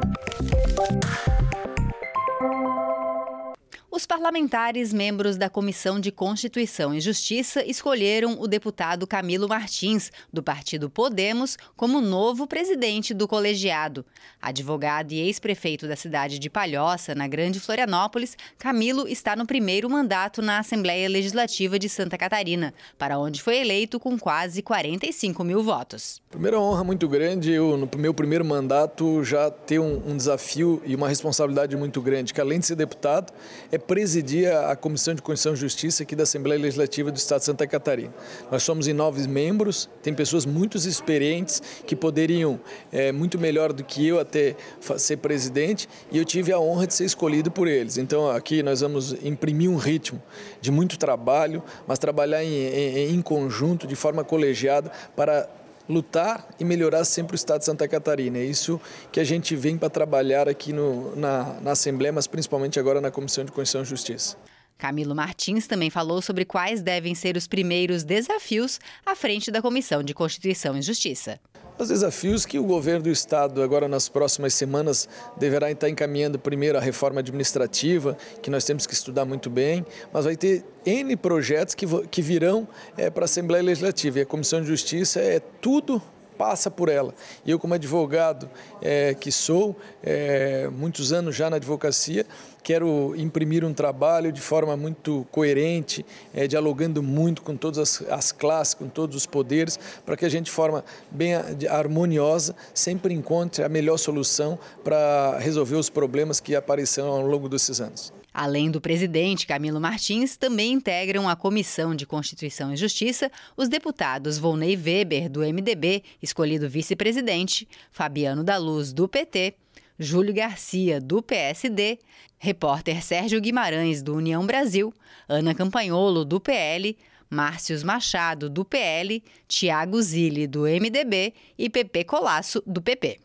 Thank you. Os parlamentares, membros da Comissão de Constituição e Justiça, escolheram o deputado Camilo Martins, do partido Podemos, como novo presidente do colegiado. Advogado e ex-prefeito da cidade de Palhoça, na Grande Florianópolis, Camilo está no primeiro mandato na Assembleia Legislativa de Santa Catarina, para onde foi eleito com quase 45 mil votos. Primeira honra muito grande, eu, no meu primeiro mandato, já ter um, um desafio e uma responsabilidade muito grande, que além de ser deputado, é presidia a Comissão de Constituição e Justiça aqui da Assembleia Legislativa do Estado de Santa Catarina. Nós somos em nove membros, tem pessoas muito experientes que poderiam, é, muito melhor do que eu até ser presidente, e eu tive a honra de ser escolhido por eles. Então aqui nós vamos imprimir um ritmo de muito trabalho, mas trabalhar em, em, em conjunto, de forma colegiada, para lutar e melhorar sempre o Estado de Santa Catarina. É isso que a gente vem para trabalhar aqui no, na, na Assembleia, mas principalmente agora na Comissão de Constituição e Justiça. Camilo Martins também falou sobre quais devem ser os primeiros desafios à frente da Comissão de Constituição e Justiça os desafios que o governo do Estado, agora nas próximas semanas, deverá estar encaminhando primeiro a reforma administrativa, que nós temos que estudar muito bem, mas vai ter N projetos que, que virão eh, para a Assembleia Legislativa. E a Comissão de Justiça é tudo passa por ela. E eu, como advogado é, que sou, é, muitos anos já na advocacia, quero imprimir um trabalho de forma muito coerente, é, dialogando muito com todas as, as, classes, com todos os poderes, para que a gente, de forma bem harmoniosa, sempre encontre a melhor solução para resolver os problemas que apareceram ao longo desses anos. Além do presidente Camilo Martins, também integram a Comissão de Constituição e Justiça os deputados Volney Weber, do MDB, escolhido vice-presidente, Fabiano da Luz, do PT, Júlio Garcia, do PSD, repórter Sérgio Guimarães, do União Brasil, Ana Campanholo, do PL, Márcios Machado, do PL, Tiago Zilli, do MDB e Pepe Colasso, do PP.